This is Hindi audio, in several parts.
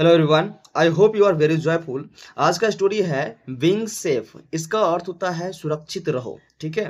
hello everyone I hope you are very joyful आज का स्टोरी है विंग सेफ इसका अर्थ होता है सुरक्षित रहो ठीक है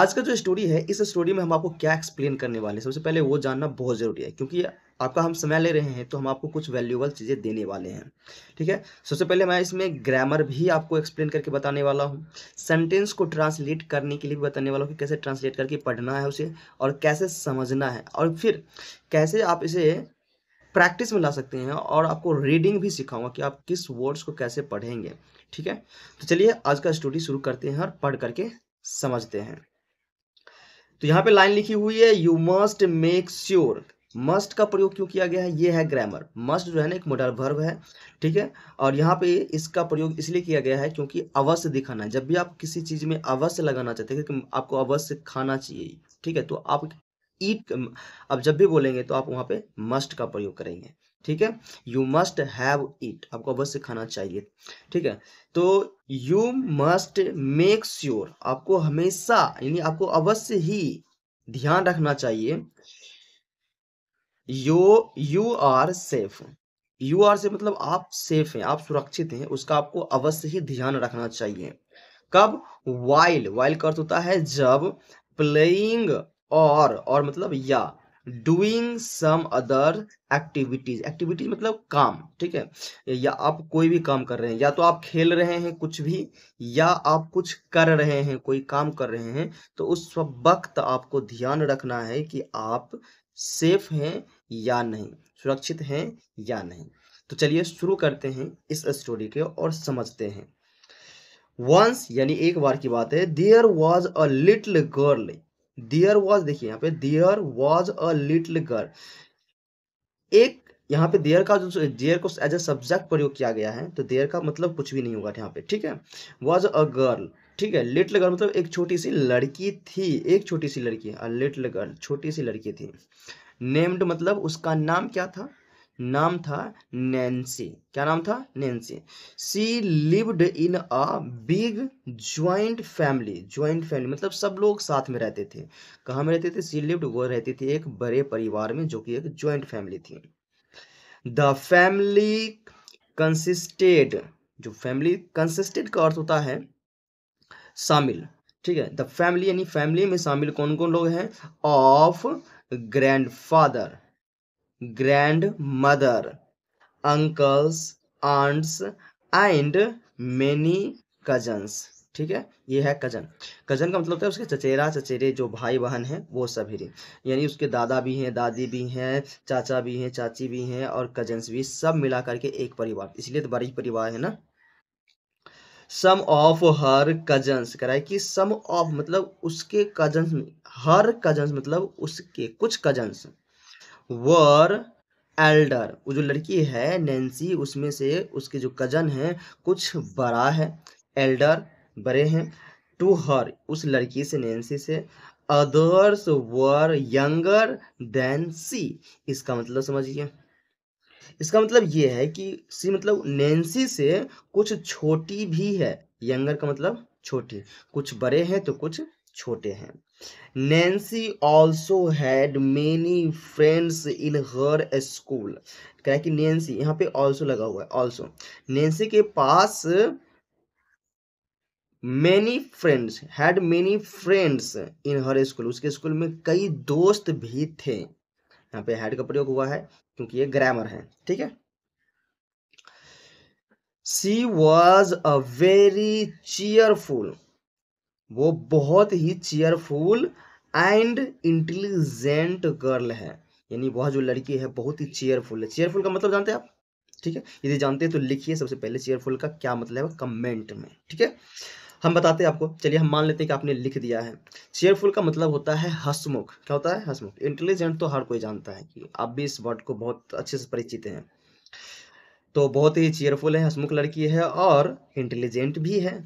आज का जो स्टोरी है इस स्टोरी में हम आपको क्या एक्सप्लेन करने वाले हैं सबसे पहले वो जानना बहुत ज़रूरी है क्योंकि आपका हम समय ले रहे हैं तो हम आपको कुछ वैल्यूबल चीज़ें देने वाले हैं ठीक है सबसे पहले मैं इसमें ग्रामर भी आपको एक्सप्लेन करके बताने वाला हूँ सेंटेंस को ट्रांसलेट करने के लिए भी बताने वाला हूँ कि कैसे ट्रांसलेट करके पढ़ना है उसे और कैसे समझना है और फिर कैसे आप इसे प्रैक्टिस में ला सकते हैं और आपको रीडिंग भी सिखाऊंगा कि आप किस वर्ड्स को कैसे पढ़ेंगे ठीक है तो चलिए आज का स्टोरी शुरू करते हैं और पढ़ करके समझते हैं तो यहाँ पे लाइन लिखी हुई है you must make sure must का प्रयोग क्यों किया गया है ये है ग्रामर मस्ट जो है ना एक मोडल वर्ब है ठीक है और यहाँ पे इसका प्रयोग इसलिए किया गया है क्योंकि अवश्य दिखाना है जब भी आप किसी चीज़ में अवश्य लगाना चाहते हैं कि आपको अवश्य खाना चाहिए ठीक है तो आप ईट अब जब भी बोलेंगे तो आप वहाँ पे मस्ट का प्रयोग करेंगे ठीक है यू मस्ट हैव इट आपको अवश्य खाना चाहिए ठीक है तो यू मस्ट मेक श्योर आपको हमेशा यानी आपको अवश्य ही ध्यान रखना चाहिए यो you are safe you are से मतलब आप सेफ हैं आप सुरक्षित हैं उसका आपको अवश्य ही ध्यान रखना चाहिए कब वाइल वाइल का अर्थ होता है जब प्लेइंग और और मतलब या doing some other activities activities मतलब काम ठीक है या आप कोई भी काम कर रहे हैं या तो आप खेल रहे हैं कुछ भी या आप कुछ कर रहे हैं कोई काम कर रहे हैं तो उस वक्त आपको ध्यान रखना है कि आप सेफ हैं या नहीं सुरक्षित हैं या नहीं तो चलिए शुरू करते हैं इस स्टोरी के और समझते हैं वंस यानी एक बार की बात है there was a little girl there was देखिए यहाँ पे there was a little girl एक यहाँ पे देयर का जो दियर को एज ए सब्जेक्ट प्रयोग किया गया है तो देयर का मतलब कुछ भी नहीं होगा यहाँ पे ठीक है वॉज अ गर्ल ठीक है लिटल गर्ल मतलब एक छोटी सी लड़की थी एक छोटी सी लड़की लिटल गर्ल छोटी सी लड़की थी नेम्ड मतलब उसका नाम क्या था नाम था नैन्सी क्या नाम था Nancy she lived in a big joint family joint family मतलब सब लोग साथ में रहते थे कहाँ में रहते थे सी लिव्ड वो रहती थी एक बड़े परिवार में जो कि एक ज्वाइंट फैमिली थी द फैमिली कंसिस्टेड जो फैमिली कंसिस्टेड का अर्थ होता है शामिल ठीक है द फैमिली यानी फैमिली में शामिल कौन कौन लोग हैं of grandfather mother uncles aunts and many cousins ठीक है ये है कजन कजन का मतलब होता है उसके चचेरा चचेरे जो भाई बहन हैं वो सभी यानी उसके दादा भी हैं दादी भी हैं चाचा भी हैं चाची भी हैं और कजन्स भी सब मिला करके एक परिवार इसलिए तो बड़ी परिवार है ना सम ऑफ हर कजन्स कराए कि सम ऑफ मतलब उसके कजन्स हर कजन्स मतलब उसके कुछ कजन्स वर एल्डर वो जो लड़की है नैन्सी उसमें से उसके जो कजन है कुछ बड़ा है एल्डर बड़े हैं टू हर उस लड़की से नैन्सी से others were younger than she इसका मतलब समझिए इसका मतलब ये है कि सी मतलब नैन्सी से कुछ छोटी भी है यंगर का मतलब छोटी कुछ बड़े हैं तो कुछ छोटे हैं Nancy also had many friends in her school कह कि नैन्सी यहाँ पे ऑल्सो लगा हुआ है ऑल्सो नैन्सी के पास many friends had many friends in her school उसके स्कूल में कई दोस्त भी थे यहाँ पे हैड का प्रयोग हुआ है क्योंकि ये ग्रामर है ठीक है she was a very cheerful वो बहुत ही चेयरफुल एंड इंटेलिजेंट गर्ल है यानी वह जो लड़की है बहुत ही चेयरफुल है चेयरफुल का मतलब जानते हैं आप ठीक है यदि जानते हैं तो लिखिए सबसे पहले चेयरफुल का क्या मतलब है कमेंट में ठीक है हम बताते हैं आपको चलिए हम मान लेते हैं कि आपने लिख दिया है चेयरफुल का मतलब होता है हसमुख क्या होता है हसमुख इंटेलिजेंट तो हर कोई जानता है कि आप भी इस वर्ड को बहुत अच्छे से परिचित हैं तो बहुत ही चेयरफुल है हसमुख लड़की है और इंटेलिजेंट भी है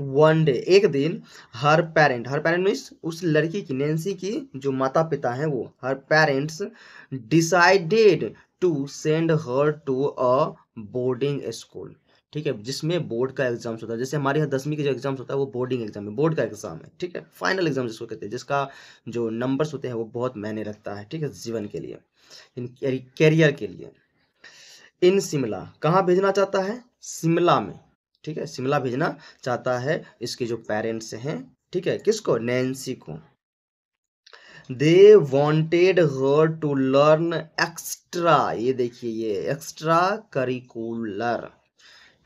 वन डे एक दिन her parent her parent means उस लड़की की नेंसी की जो माता पिता हैं वो her parents decided to send her to a boarding school ठीक है जिसमें बोर्ड का एग्जाम्स होता है जैसे हमारे यहाँ दसवीं का जो एग्जाम्स होता है वो बोर्डिंग एग्जाम है बोर्ड का एग्जाम है ठीक है फाइनल एग्जाम जिसको कहते हैं जिसका जो नंबर्स होते हैं वो बहुत मायने रखता है ठीक है जीवन के लिए इन कैरियर के लिए इन शिमला कहाँ भेजना चाहता है शिमला में ठीक है शिमला भेजना चाहता है इसके जो पेरेंट्स हैं ठीक है किसको नैन्सी को they wanted her to learn extra ये देखिए ये एक्स्ट्रा करिकुलर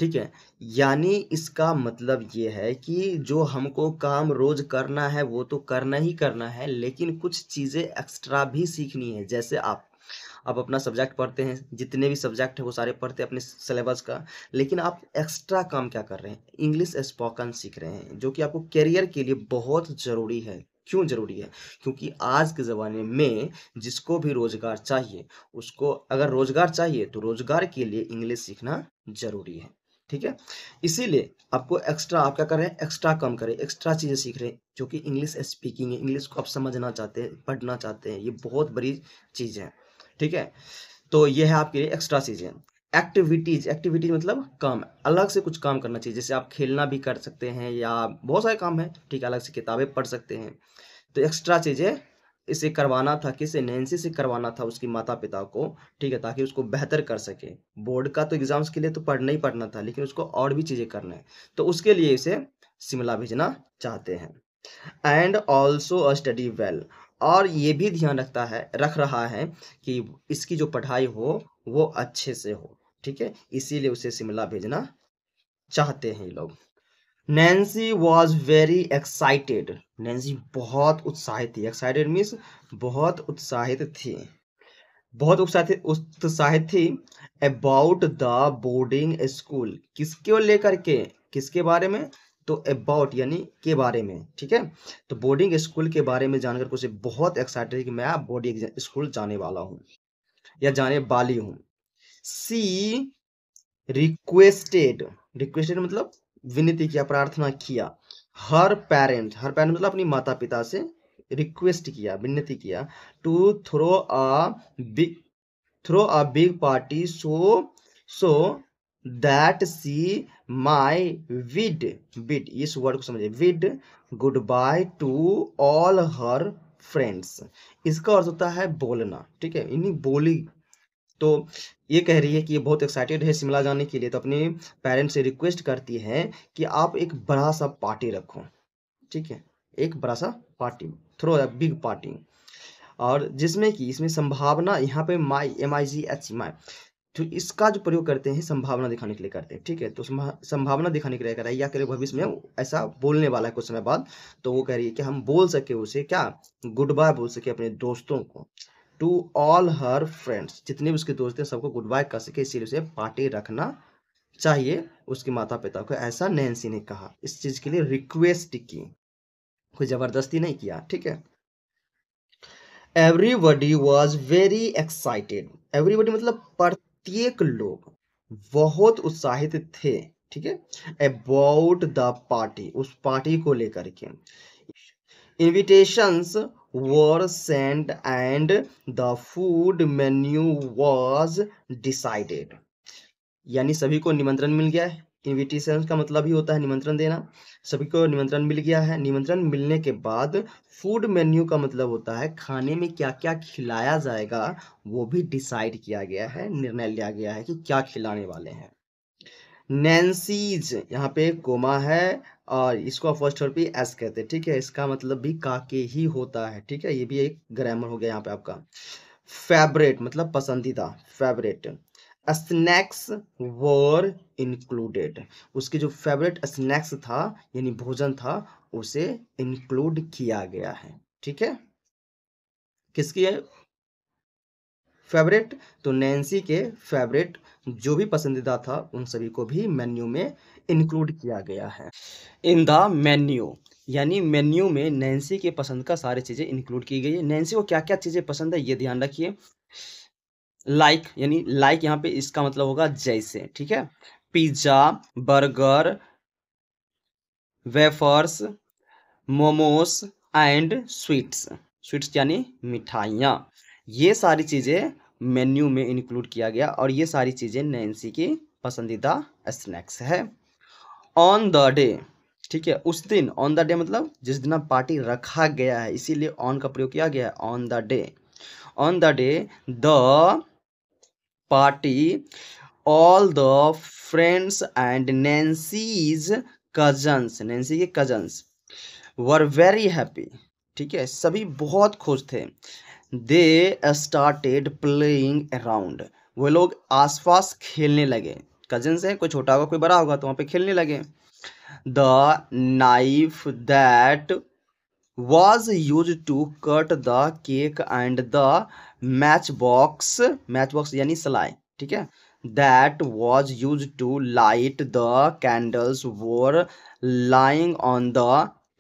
ठीक है यानी इसका मतलब ये है कि जो हमको काम रोज करना है वो तो करना ही करना है लेकिन कुछ चीज़ें एक्स्ट्रा भी सीखनी है जैसे आप आप अपना सब्जेक्ट पढ़ते हैं जितने भी सब्जेक्ट हैं वो सारे पढ़ते हैं अपने सिलेबस का लेकिन आप एक्स्ट्रा काम क्या कर रहे हैं इंग्लिश स्पोकन सीख रहे हैं जो कि आपको करियर के लिए बहुत ज़रूरी है क्यों ज़रूरी है क्योंकि आज के ज़माने में जिसको भी रोज़गार चाहिए उसको अगर रोज़गार चाहिए तो रोज़गार के लिए इंग्लिश सीखना ज़रूरी है ठीक है इसीलिए आपको एक्स्ट्रा आप क्या कर रहे हैं एक्स्ट्रा कम करें एक्स्ट्रा चीज़ें सीख रहे हैं जो कि इंग्लिश स्पीकिंग है इंग्लिश को आप समझना चाहते हैं पढ़ना चाहते हैं ये बहुत बड़ी चीज़ है ठीक है तो ये है आपके लिए एक्स्ट्रा चीज़ें एक्टिविटीज़ एक्टिविटीज़ मतलब काम अलग से कुछ काम करना चाहिए जैसे आप खेलना भी कर सकते हैं या बहुत सारे काम है ठीक है अलग से किताबें पढ़ सकते हैं तो एक्स्ट्रा चीज़ें इसे करवाना था किसे नैन्सी से करवाना था उसकी माता पिता को ठीक है ताकि उसको बेहतर कर सके बोर्ड का तो एग्ज़ाम्स के लिए तो पढ़ना ही पढ़ना था लेकिन उसको और भी चीज़ें करना है तो उसके लिए इसे शिमला भेजना चाहते हैं एंड ऑल्सो स्टडी वेल और ये भी ध्यान रखता है रख रहा है कि इसकी जो पढ़ाई हो वो अच्छे से हो ठीक है इसीलिए उसे शिमला भेजना चाहते हैं ये लोग Nancy was very excited Nancy बहुत उत्साहित थी एक्साइटेड मीन्स बहुत उत्साहित थी बहुत उत्साहित उत्साहित थी अबाउट द बोर्डिंग स्कूल किसको लेकर के किसके बारे में तो अबाउट यानी के बारे में ठीक है तो बोर्डिंग स्कूल के बारे में जानकर कुछ बहुत एक्साइटेड है कि मैं बोर्डिंग स्कूल जाने वाला हूँ या जाने वाली हूँ सी रिक्वेस्टेड रिक्वेस्टेड मतलब विनती किया प्रार्थना किया हर पेरेंट हर पेरेंट मतलब अपनी माता पिता से रिक्वेस्ट किया विनती किया to throw a big throw a big party so so that she may bid bid इस वर्ड को समझिए bid goodbye to all her friends इसका अर्थ होता है बोलना ठीक है यानी बोली तो ये कह रही है कि ये बहुत एक्साइटेड है शिमला जाने के लिए तो अपने पेरेंट्स से रिक्वेस्ट करती है कि आप एक बड़ा सा पार्टी रखो ठीक है एक बड़ा सा party throw a big party और जिसमें कि इसमें संभावना यहाँ पे माई एम आई जी एच माई तो इसका जो प्रयोग करते हैं संभावना दिखाने के लिए करते हैं ठीक है तो संभावना दिखाने के लिए है या करें भविष्य में ऐसा बोलने वाला है कुछ समय बाद तो वो कह रही है कि हम बोल सके उसे क्या गुड बाय बोल सके अपने दोस्तों को टू ऑल हर फ्रेंड्स जितने भी उसके दोस्त हैं सबको गुड बाय कर सके इसीलिए उसे पार्टी रखना चाहिए उसके माता पिता को ऐसा नैन्सी ने कहा इस चीज़ के लिए रिक्वेस्ट की कोई ज़बरदस्ती नहीं किया ठीक है everybody was very excited everybody मतलब प्रत्येक लोग बहुत उत्साहित थे ठीक है अबाउट द पार्टी उस पार्टी को लेकर के invitations were send and the food menu was decided यानी सभी को निमंत्रण मिल गया है इन्विटेशन का मतलब ही होता है निमंत्रण देना सभी को निमंत्रण मिल गया है निमंत्रण मिलने के बाद फूड मेन्यू का मतलब होता है खाने में क्या क्या खिलाया जाएगा वो भी डिसाइड किया गया है निर्णय लिया गया है कि क्या खिलाने वाले हैं नैन्सीज यहाँ पे कोमा है और इसको फर्स्ट और पी एस कहते हैं ठीक है इसका मतलब भी काके ही होता है ठीक है ये भी एक ग्रामर हो गया यहाँ पे आपका फेवरेट मतलब पसंदीदा फेवरेट स्नैक्स वर इंक्लूडेड उसके जो फेवरेट स्नैक्स था यानी भोजन था उसे इंक्लूड किया गया है ठीक है किसकी है फेवरेट तो नैन्सी के फेवरेट जो भी पसंदीदा था उन सभी को भी मेन्यू में इंक्लूड किया गया है इन द मेन्यू यानी मेन्यू में नैन्सी के पसंद का सारी चीज़ें इंक्लूड की गई है नैन्सी को क्या क्या चीज़ें पसंद है ये ध्यान रखिए लाइक यानी लाइक यहाँ पे इसका मतलब होगा जैसे ठीक है pizza burger wafers momos and sweets sweets यानी मिठाइयाँ ये सारी चीज़ें मेन्यू में इंक्लूड किया गया और ये सारी चीज़ें नैन्सी की पसंदीदा स्नैक्स है ऑन द डे ठीक है उस दिन ऑन द डे मतलब जिस दिन पार्टी रखा गया है इसीलिए ऑन का प्रयोग किया गया है on the day on the day the party all the friends and Nancy's cousins Nancy के कजन्स वर वेरी हैप्पी ठीक है सभी बहुत खुश थे दे स्टार्टेड प्लेइंग अराउंड वो लोग आसपास खेलने लगे कजन्स हैं कोई छोटा होगा कोई बड़ा होगा तो वहाँ पे खेलने लगे the knife that was used to cut the cake and the matchbox matchbox यानी सलाई ठीक है that was used to light the candles were lying on the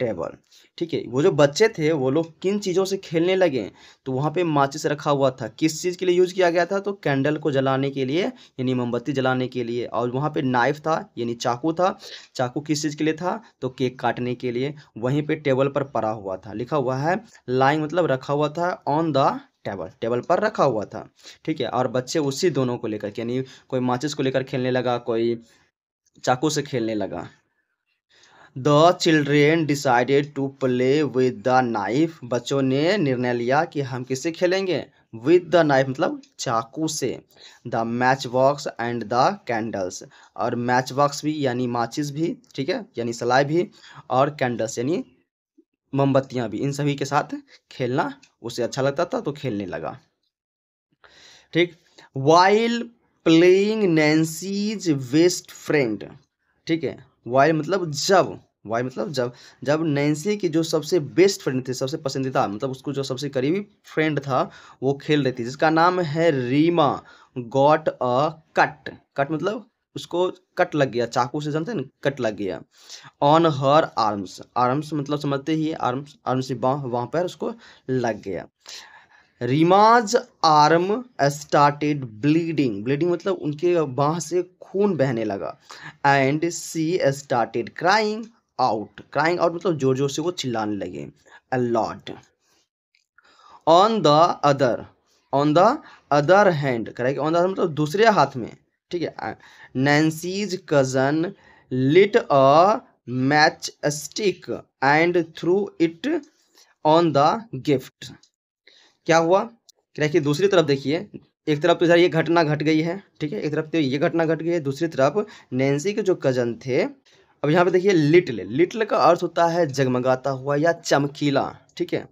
table ठीक है वो जो बच्चे थे वो लोग किन चीज़ों से खेलने लगे तो वहाँ पे माचिस रखा हुआ था किस चीज़ के लिए यूज़ किया गया था तो कैंडल को जलाने के लिए यानी मोमबत्ती जलाने के लिए और वहाँ पे नाइफ था यानी चाकू था चाकू किस चीज़ के लिए था तो केक काटने के लिए वहीं पे टेबल पर पड़ा हुआ था लिखा हुआ है लाइंग मतलब रखा हुआ था ऑन द टेबल टेबल पर रखा हुआ था ठीक है और बच्चे उसी दोनों को लेकर यानी कोई माचिस को लेकर खेलने लगा कोई चाकू से खेलने लगा the children decided to play with the knife बच्चों ने निर्णय लिया कि हम किससे खेलेंगे विद द नाइफ मतलब चाकू से the match box and the candles और मैच बॉक्स भी यानी माचिस भी ठीक है यानी सलाई भी और कैंडल्स यानी मोमबत्तियाँ भी इन सभी के साथ खेलना उसे अच्छा लगता था तो खेलने लगा ठीक while playing Nancy's best friend ठीक है वाई मतलब जब वाई मतलब जब जब नैन्सी की जो सबसे बेस्ट फ्रेंड थी सबसे पसंदीदा मतलब उसको जो सबसे करीबी फ्रेंड था वो खेल रही थी जिसका नाम है Reema got a cut cut मतलब उसको कट लग गया चाकू से जानते हैं ना कट लग गया ऑन हर आर्म्स आर्म्स मतलब समझते ही आर्म्स आर्म्स बाह वहाँ पर उसको लग गया Reema's arm started bleeding bleeding मतलब उनके बाह से खून बहने लगा and she started crying out crying out मतलब जोर जोर से वो चिल्लाने लगे a lot on the other on the other hand correct on the मतलब दूसरे हाथ में ठीक है Nancy's cousin lit a match stick and threw it on the gift क्या हुआ क्रैक की दूसरी तरफ देखिए एक तरफ तो इधर ये घटना घट गई है ठीक है एक तरफ तो ये घटना घट गई है दूसरी तरफ नैन्सी के जो कज़न थे अब यहाँ पे देखिए लिटल लिटल का अर्थ होता है जगमगाता हुआ या चमकीला ठीक है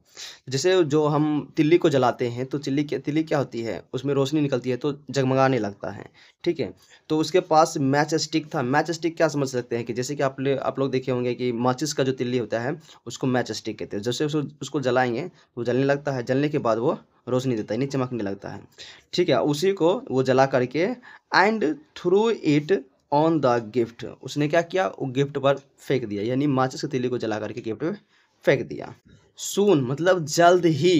जैसे जो हम तिल्ली को जलाते हैं तो तिल्ली क्या तिल्ली क्या होती है उसमें रोशनी निकलती है तो जगमगाने लगता है ठीक है तो उसके पास मैच स्टिक था मैच स्टिक क्या समझ सकते हैं कि जैसे कि आप आप लोग देखे होंगे कि माचिस का जो तिल्ली होता है उसको मैच स्टिक कहते हैं जैसे उसको उसको जलाएंगे वो जलने लगता है जलने के बाद वो रोशनी देता है यानी चमकने लगता है ठीक है उसी को वो जला करके and threw it on the gift उसने क्या किया वो गिफ्ट पर फेंक दिया यानी माचिस की तीली को जला करके गिफ्ट में फेंक दिया सून मतलब जल्द ही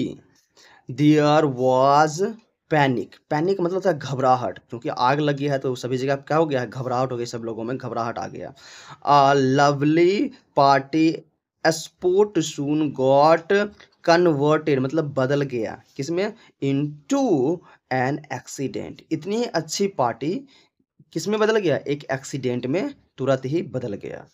दियर वॉज पैनिक पैनिक मतलब था घबराहट क्योंकि आग लगी है तो सभी जगह क्या हो गया है घबराहट हो गई सब लोगों में घबराहट आ गया आ लवली पार्टी एस्पोर्ट सून गॉट कन्वर्टेड मतलब बदल गया किसमें इन टू एन एक्सीडेंट इतनी अच्छी पार्टी किस में बदल गया एक एक्सीडेंट में तुरंत ही बदल गया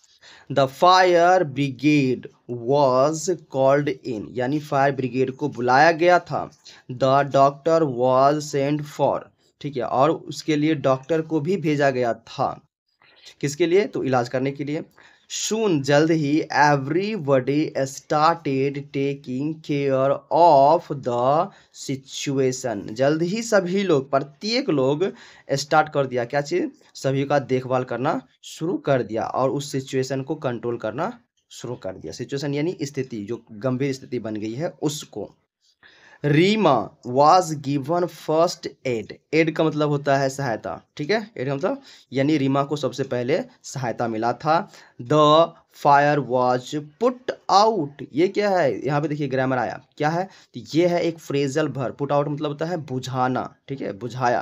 the fire brigade was called in यानी फायर ब्रिगेड को बुलाया गया था the doctor was send for ठीक है और उसके लिए डॉक्टर को भी भेजा गया था किसके लिए तो इलाज करने के लिए सुन जल्द ही body started taking care of the situation जल्द ही सभी लोग प्रत्येक लोग स्टार्ट कर दिया क्या चीज़ सभी का देखभाल करना शुरू कर दिया और उस सिचुएशन को कंट्रोल करना शुरू कर दिया सिचुएशन यानी स्थिति जो गंभीर स्थिति बन गई है उसको Reema was given first aid aid का मतलब होता है सहायता ठीक है एड का मतलब यानी रीमा को सबसे पहले सहायता मिला था the fire was put out ये क्या है यहाँ पे देखिए ग्रामर आया क्या है तो ये है एक फ्रेजल भर पुट आउट मतलब होता है बुझाना ठीक है बुझाया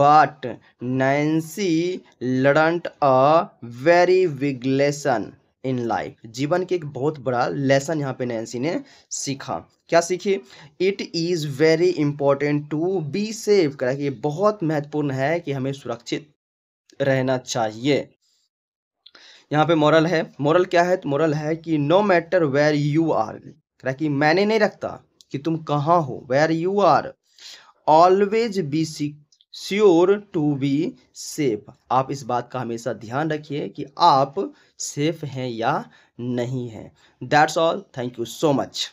but Nancy learnt a very big lesson in life जीवन के एक बहुत बड़ा लेसन यहाँ पे नैन्सी ने सीखा क्या सीखी it is very important to be safe करा कि ये बहुत महत्वपूर्ण है कि हमें सुरक्षित रहना चाहिए यहाँ पे मॉरल है मॉरल क्या है तो मॉरल है कि no matter where you are करा कि मैंने नहीं रखता कि तुम कहाँ हो where you are always be सी श्योर टू बी सेफ आप इस बात का हमेशा ध्यान रखिए कि आप सेफ हैं या नहीं है that's all thank you so much